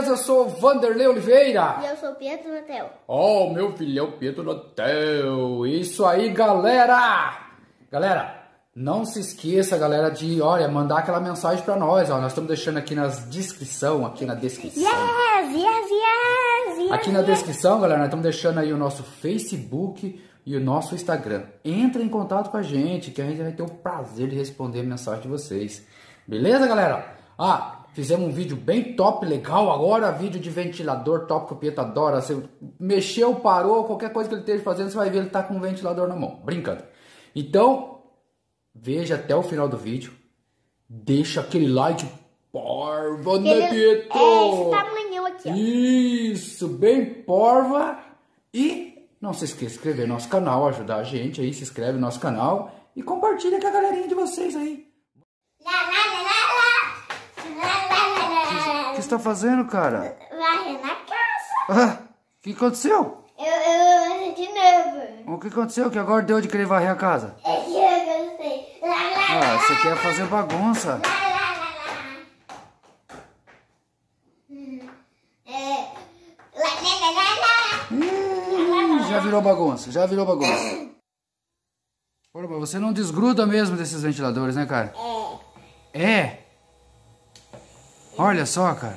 beleza? Eu sou Vanderlei Oliveira. E eu sou Pietro Natel. Oh, meu filhão Pietro Natel. Isso aí, galera! Galera, não se esqueça, galera, de, olha, mandar aquela mensagem para nós, ó. Nós estamos deixando aqui na descrição, aqui na descrição. Yes, yes, yes, yes Aqui yes. na descrição, galera, nós estamos deixando aí o nosso Facebook e o nosso Instagram. Entra em contato com a gente, que a gente vai ter o prazer de responder a mensagem de vocês. Beleza, galera? Ah, Fizemos um vídeo bem top, legal agora, vídeo de ventilador top que o Pietro adora. Você mexeu, parou, qualquer coisa que ele esteja fazendo, você vai ver ele tá com um ventilador na mão. Brincando. Então, veja até o final do vídeo. Deixa aquele like porva, né, é Pietro? É esse aqui, ó. Isso, bem porva. E não se esqueça de inscrever no nosso canal, ajudar a gente aí, se inscreve no nosso canal e compartilha com a galerinha de vocês aí. Lá, lá, lá, lá. O que você tá fazendo, cara? Varrendo a casa. Ah, o que aconteceu? Eu, eu, de novo. O que aconteceu que agora deu de querer varrer a casa? É eu não eu Ah, você quer fazer bagunça. já virou bagunça, já virou bagunça. Porra, você não desgruda mesmo desses ventiladores, né, cara? É. É? Olha só, cara.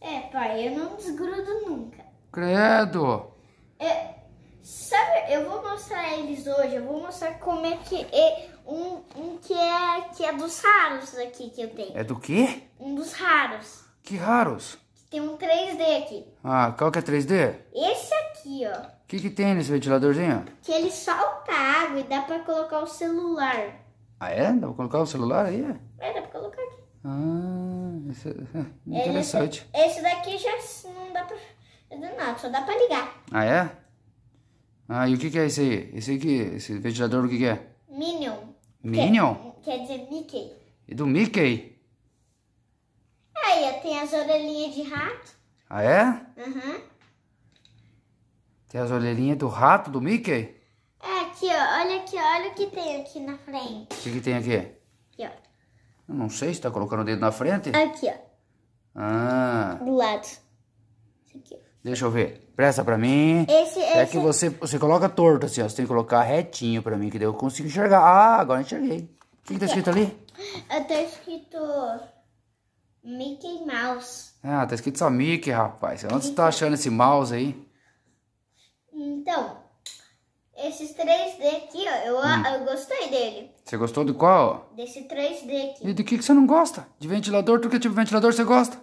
É, pai, eu não desgrudo nunca. Credo. É, sabe, eu vou mostrar eles hoje. Eu vou mostrar como é que... É, um, um que, é, que é dos raros aqui que eu tenho. É do quê? Um dos raros. Que raros? Tem um 3D aqui. Ah, qual que é 3D? Esse aqui, ó que, que tem nesse ventiladorzinho? Que ele solta água e dá pra colocar o celular. Ah, é? Dá pra colocar o celular aí? É, dá pra colocar aqui. Ah, é interessante. esse, daqui já não dá pra não, nada, só dá pra ligar. Ah, é? Ah, e o que, que é esse aí? Esse aqui, esse ventilador, o que, que é? Minion. Minion? Quer, é- quer dizer Mickey. E do Mickey? Aí, tem as orelhinhas de rato. Ah, é? Aham. Uhum. Tem as orelhinhas do rato do Mickey? É, aqui, ó. Olha aqui, olha o que tem aqui na frente. O que, que tem aqui? Aqui, ó. Eu não sei, você tá colocando o dedo na frente? Aqui, ó. Ah. Do lado. Aqui. Deixa eu ver. Presta pra mim. Esse, é esse... que você, você coloca torto assim, ó. Você tem que colocar retinho pra mim, que daí eu consigo enxergar. Ah, agora enxerguei. O que, que tá escrito ali? Tá escrito Mickey Mouse. Ah, tá escrito só Mickey, rapaz. Onde Mickey. você tá achando esse mouse aí? Então, esses 3D aqui, ó, eu, hum. eu gostei dele. Você gostou de qual? Desse 3D aqui. E do que, que você não gosta? De ventilador? Do que tipo de ventilador você gosta?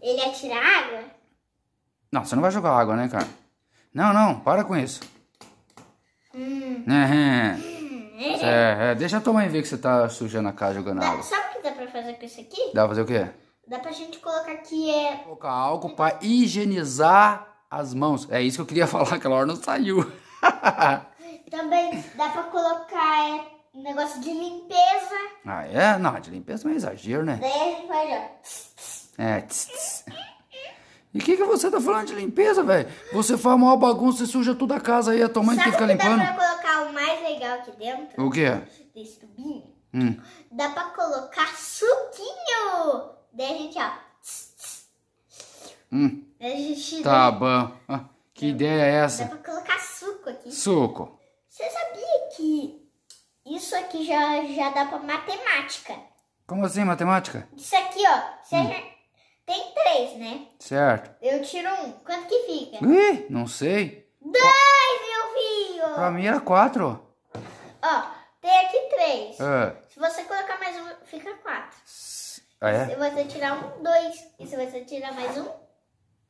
Ele atira é água? Não, você não vai jogar água, né, cara? Não, não, para com isso. Hum. É, é, deixa a tua mãe ver que você tá sujando a casa jogando dá, água. Sabe o que dá pra fazer com isso aqui? Dá pra fazer o quê? Dá pra gente colocar aqui é... Colocar algo pra higienizar as mãos. É isso que eu queria falar, aquela hora não saiu. Também dá pra colocar é, negócio de limpeza. Ah, é? Não, de limpeza não é exagero, né? Daí faz, ó. É, tss, tss. E o que, que você tá falando de limpeza, velho? Você faz maior bagunça e suja toda a casa aí, a tua mãe tem que ficar limpando. Dá pra colocar o mais legal aqui dentro? O quê? Desse tubinho. Hum. Dá pra colocar suquinho. Daí a gente, ó. hum. A gente tá bom. Ah, que ideia é essa? Dá pra colocar suco aqui. Suco. Você sabia que isso aqui já, já dá pra matemática? Como assim, matemática? Isso aqui, ó. Hum. Tem três, né? Certo. Eu tiro um. Quanto que fica? Ih, não sei. Dois, meu filho! Pra mim era quatro. Ó, tem aqui três. É. Se você colocar mais um, fica quatro. Ah, é? Se você tirar um, dois. E se você tirar mais um,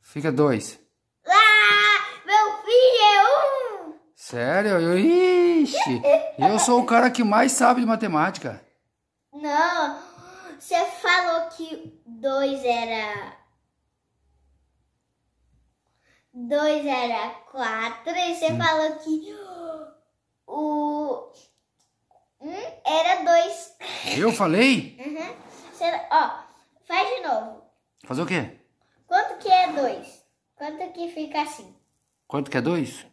Fica dois. Ah, meu filho é um. Sério? Eu, ixi, eu sou o cara que mais sabe de matemática. Não, você falou que dois era... Dois era quatro e você hum. falou que o... Um era dois. Eu falei? Uhum. Você, ó, faz de novo. Fazer o quê? Quanto que é 2? Quanto que fica assim? Quanto que é 2?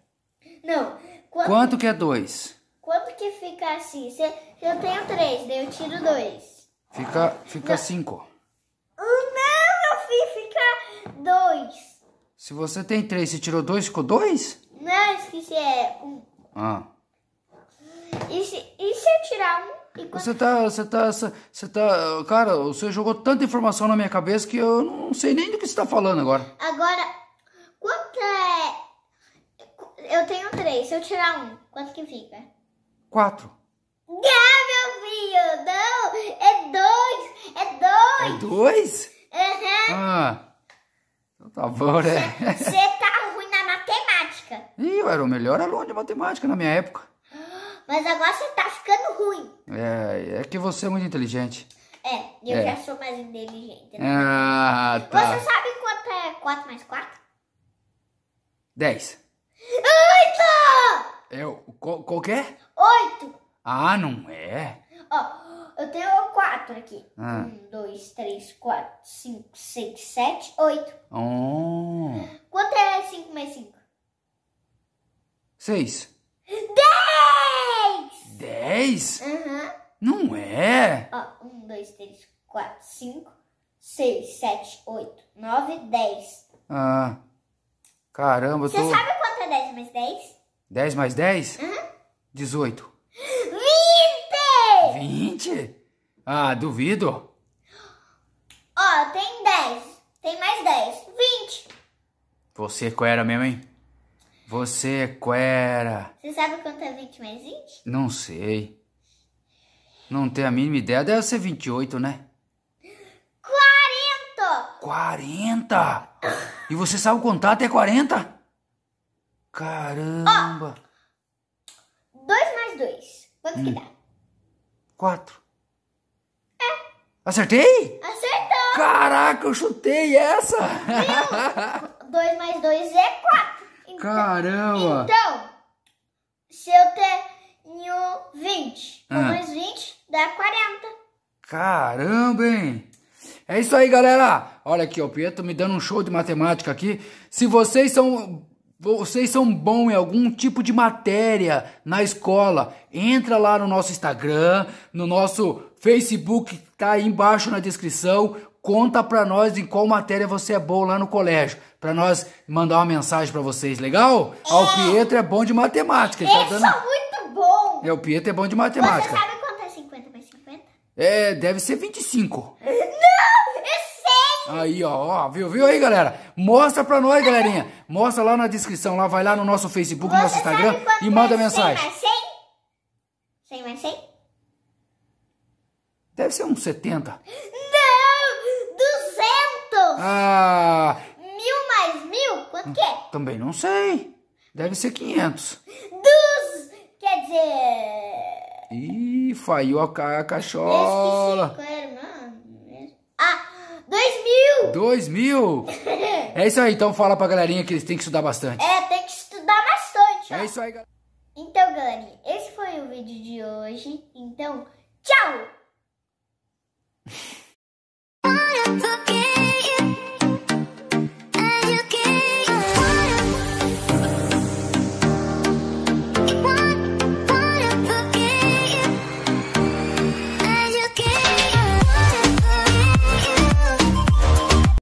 Não. Quanto, quanto que é 2? Quanto que fica assim? Se, eu tenho 3, daí eu tiro 2. Fica 5. Fica cinco. não, meu filho, fica 2. Se você tem 3, você tirou 2, ficou 2? Não, esqueci, é 1. Um. Ah. E se, e se eu tirar 1? Um? Tá, você tá, você tá, você tá, cara, você jogou tanta informação na minha cabeça que eu não sei nem do que você tá falando agora. Agora, quanto é... Eu tenho três, se eu tirar um, quanto que fica? Quatro. Ah, meu filho, não, é dois, é dois. É dois? Uhum. Ah, então tá bom, né? Você tá ruim na matemática. Ih, eu era o melhor aluno de matemática na minha época. Mas agora você tá ficando ruim. É, é que você é muito inteligente. É, eu é. já sou mais inteligente. Né? Ah, tá. Você sabe quanto é 4 mais 4? 10. Oito! Eu, é qual, que é? Oito. Ah, não é? Ó, eu tenho quatro aqui. 1, ah. Um, dois, três, quatro, cinco, seis, sete, oito. Oh. Quanto é cinco mais cinco? Seis. Dez! Dez? Uhum. Não é? Ó, um, dois, três, quatro, cinco, seis, sete, oito, nove, dez. Ah, caramba, Você tô... Você sabe quanto é dez mais dez? Dez mais dez? Uhum. Dezoito. Vinte! Vinte? Ah, duvido. Ó, tem dez. Tem mais dez. Vinte. Você qual era mesmo, hein? Você é quera. Você sabe quanto é 20 mais 20? Não sei. Não tenho a mínima ideia. Deve ser 28, né? 40! 40? E você sabe contar até 40? Caramba! 2 mais 2. Quanto hum. que dá? 4. É. Acertei? Acertou! Caraca, eu chutei essa! 2 mais 2 é 4. Então, Caramba! Então, se eu tenho 20, ah. mais 20 dá 40. Caramba, hein? É isso aí, galera. Olha aqui, o Pietro tá me dando um show de matemática aqui. Se vocês são vocês são bons em algum tipo de matéria na escola, entra lá no nosso Instagram, no nosso Facebook, tá aí embaixo na descrição. Conta para nós em qual matéria você é bom lá no colégio, para nós mandar uma mensagem para vocês, legal? É. Ah, o Pietro é bom de matemática. Ele tá Eu tá dando... sou muito bom. É, o Pietro é bom de matemática. Você sabe quanto é 50 mais 50? É, deve ser 25. Aí, ó, ó, viu, viu aí, galera? Mostra pra nós, galerinha. Mostra lá na descrição, lá, vai lá no nosso Facebook, no nosso Instagram e é manda é mensagem. 100 mais 100? 100 mais 100? Deve ser uns 70. Ah! Mil mais mil, quanto que é? Também não sei. Deve ser 500. Dos... Quer dizer... Ih, falhou a, ca a cachola. Ah, dois mil! Dois mil? é isso aí, então fala pra galerinha que eles têm que estudar bastante. É, tem que estudar bastante. Ó. É isso aí, galera. Então, galerinha, esse foi o vídeo de hoje. Então, tchau!